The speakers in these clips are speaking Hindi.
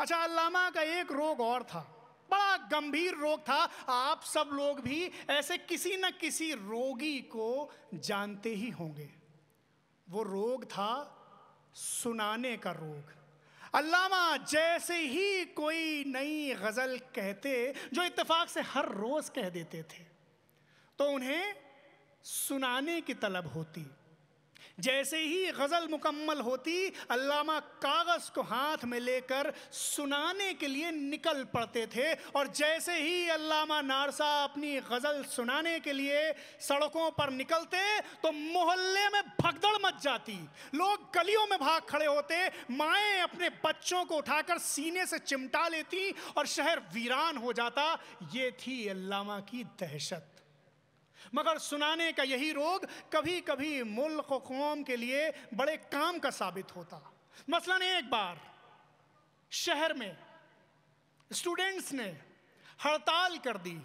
अच्छा अलामा का एक रोग और था बड़ा गंभीर रोग था आप सब लोग भी ऐसे किसी न किसी रोगी को जानते ही होंगे वो रोग था सुनाने का रोग अल्लामा जैसे ही कोई नई गज़ल कहते जो इत्तेफाक से हर रोज़ कह देते थे तो उन्हें सुनाने की तलब होती जैसे ही गज़ल मुकम्मल होती अल्लामा कागज़ को हाथ में लेकर सुनाने के लिए निकल पड़ते थे और जैसे ही अल्लामा नारसा अपनी गज़ल सुनाने के लिए सड़कों पर निकलते तो मोहल्ले में भगदड़ मच जाती लोग गलियों में भाग खड़े होते माएँ अपने बच्चों को उठाकर सीने से चिमटा लेती और शहर वीरान हो जाता ये थी अल्लामा की दहशत मगर सुनाने का यही रोग कभी कभी मुल्क कौम के लिए बड़े काम का साबित होता मसलन एक बार शहर में स्टूडेंट्स ने हड़ताल कर दी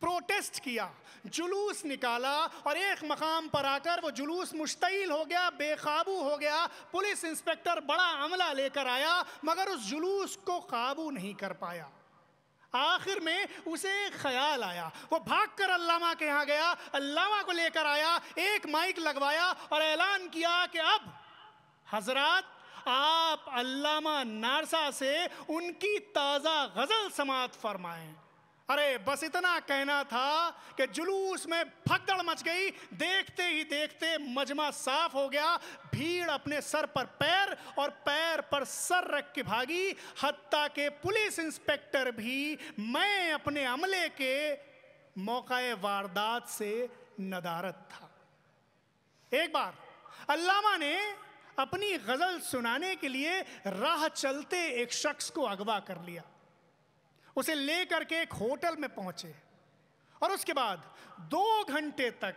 प्रोटेस्ट किया जुलूस निकाला और एक मकाम पर आकर वो जुलूस मुश्तिल हो गया बेकाबू हो गया पुलिस इंस्पेक्टर बड़ा अमला लेकर आया मगर उस जुलूस को काबू नहीं कर पाया आखिर में उसे ख्याल आया वो कर अल्लामा के यहाँ गया अल्लामा को लेकर आया एक माइक लगवाया और ऐलान किया कि अब हजरत आप अल्लामा नारसा से उनकी ताज़ा गज़ल समात फरमाएं अरे बस इतना कहना था कि जुलूस में भगदड़ मच गई देखते ही देखते मजमा साफ हो गया भीड़ अपने सर पर पैर और पैर पर सर रख के भागी हत्या के पुलिस इंस्पेक्टर भी मैं अपने अमले के मौका वारदात से नदारत था एक बार अल्लामा ने अपनी गजल सुनाने के लिए राह चलते एक शख्स को अगवा कर लिया उसे ले करके एक होटल में पहुंचे और उसके बाद दो घंटे तक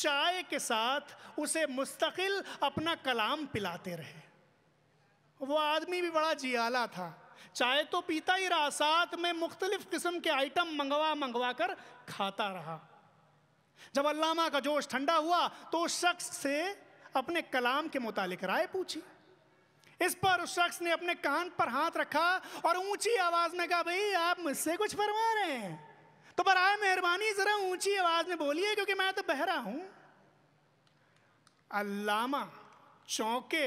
चाय के साथ उसे मुस्तकिल अपना कलाम पिलाते रहे वो आदमी भी बड़ा जियाला था चाय तो पीता ही रहा साथ में मुख्तलिफ किस्म के आइटम मंगवा मंगवा कर खाता रहा जब अल्लामा का जोश ठंडा हुआ तो उस शख्स से अपने कलाम के मुतालिक राय पूछी इस पर उस शख्स ने अपने कान पर हाथ रखा और ऊंची आवाज में कहा भाई आप मुझसे कुछ फरमा रहे हैं तो पर आए मेहरबानी जरा ऊंची आवाज में बोलिए क्योंकि मैं तो बहरा हूं अल्लामा चौके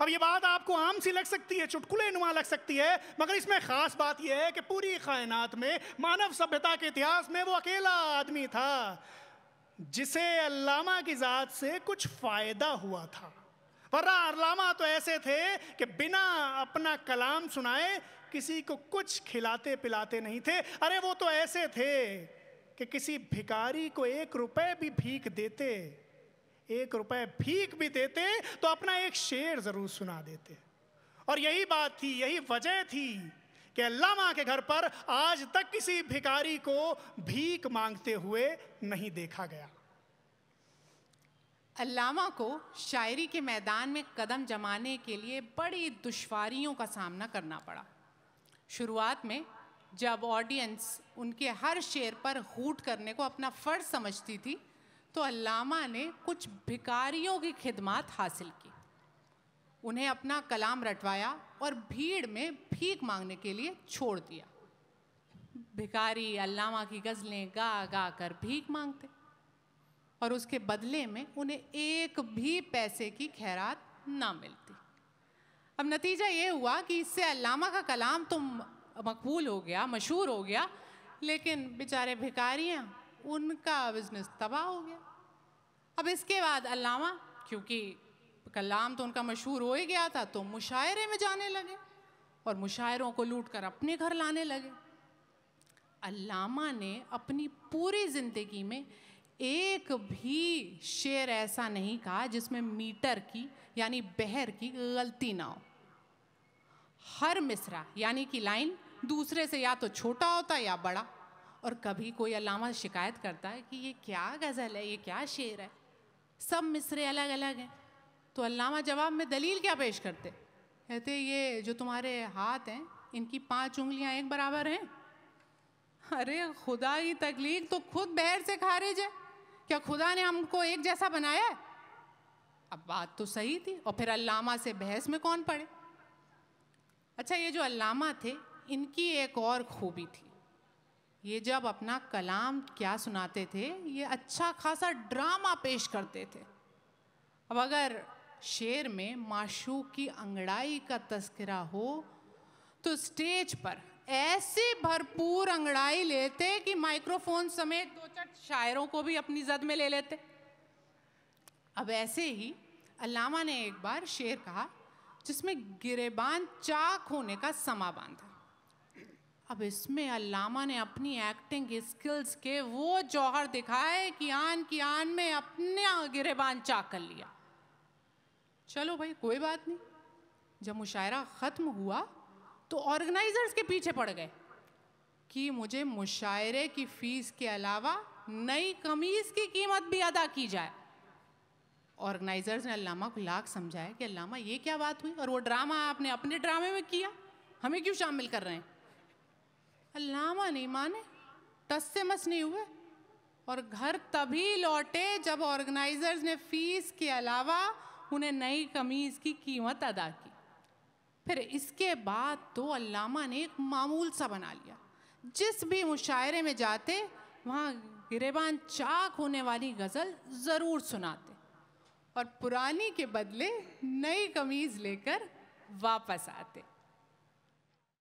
अब ये बात आपको आम सी लग सकती है चुटकुले नुमा लग सकती है मगर इसमें खास बात यह है कि पूरी कायनात में मानव सभ्यता के इतिहास में वो अकेला आदमी था जिसे अल्लामा की ज़ात से कुछ फ़ायदा हुआ था वरना अलामा तो ऐसे थे कि बिना अपना कलाम सुनाए किसी को कुछ खिलाते पिलाते नहीं थे अरे वो तो ऐसे थे कि किसी भिकारी को एक रुपए भी भीख देते एक रुपए भीख भी देते तो अपना एक शेर जरूर सुना देते और यही बात थी यही वजह थी कि अल्लामा के घर पर आज तक किसी भिकारी को भीख मांगते हुए नहीं देखा गया अलामा को शायरी के मैदान में कदम जमाने के लिए बड़ी दुश्वारियों का सामना करना पड़ा शुरुआत में जब ऑडियंस उनके हर शेर पर हूट करने को अपना फ़र्ज समझती थी तो अलामा ने कुछ भिकारियों की खिदमत हासिल की उन्हें अपना कलाम रटवाया और भीड़ में भीख मांगने के लिए छोड़ दिया भिकारी अलामा की गज़लें गा गा कर भीख मांगते और उसके बदले में उन्हें एक भी पैसे की खैरात ना मिलती अब नतीजा ये हुआ कि इससे अलामा का कलाम तो मकबूल हो गया मशहूर हो गया लेकिन बेचारे भिकारियाँ उनका बिजनेस तबाह हो गया अब इसके बाद अलामा क्योंकि कलाम तो उनका मशहूर हो ही गया था तो मुशायरे में जाने लगे और मुशायरों को लूट कर अपने घर लाने लगे अलामा ने अपनी पूरी ज़िंदगी में एक भी शेर ऐसा नहीं कहा जिसमें मीटर की यानी बहर की गलती ना हो हर मिसरा यानी कि लाइन दूसरे से या तो छोटा होता है या बड़ा और कभी कोई अलामा शिकायत करता है कि ये क्या गज़ल है ये क्या शेर है सब मिसरे अलग अलग हैं तो अलामा जवाब में दलील क्या पेश करते कहते ये जो तुम्हारे हाथ हैं इनकी पांच उंगलियां एक बराबर हैं अरे खुदा की तकलीफ तो खुद बहर से खारिज है क्या खुदा ने हमको एक जैसा बनाया अब बात तो सही थी और फिर अल्लामा से बहस में कौन पड़े अच्छा ये जो अल्लामा थे इनकी एक और खूबी थी ये जब अपना कलाम क्या सुनाते थे ये अच्छा खासा ड्रामा पेश करते थे अब अगर शेर में माशू की अंगड़ाई का तस्करा हो तो स्टेज पर ऐसी भरपूर अंगड़ाई लेते कि माइक्रोफोन समेत दो शायरों को भी अपनी जद में ले लेते अब ऐसे ही अलामा ने एक बार शेर कहा जिसमें गिरेबान चाक होने का समा बांधा अब इसमें अलामा ने अपनी एक्टिंग स्किल्स के वो जौहर दिखाए कि आन की आन में अपने गिरेबान चाक कर लिया चलो भाई कोई बात नहीं जब मुशायरा ख़त्म हुआ तो ऑर्गेनाइजर्स के पीछे पड़ गए कि मुझे मुशायरे की फ़ीस के अलावा नई कमीज की कीमत भी अदा की जाए ऑर्गेनाइजर्स ने अल्लामा को लाख समझाया कि अल्लामा ये क्या बात हुई और वो ड्रामा आपने अपने ड्रामे में किया हमें क्यों शामिल कर रहे हैं अल्लामा नहीं माने टस से मस नहीं हुए और घर तभी लौटे जब ऑर्गेनाइजर्स ने फीस के अलावा उन्हें नई कमीज़ की कीमत अदा की फिर इसके बाद तो अल्लामा ने एक मामूल सा बना लिया जिस भी मुशायरे में जाते वहाँ गिरेबान चाक होने वाली गज़ल ज़रूर सुनाते और पुरानी के बदले नई कमीज़ लेकर वापस आते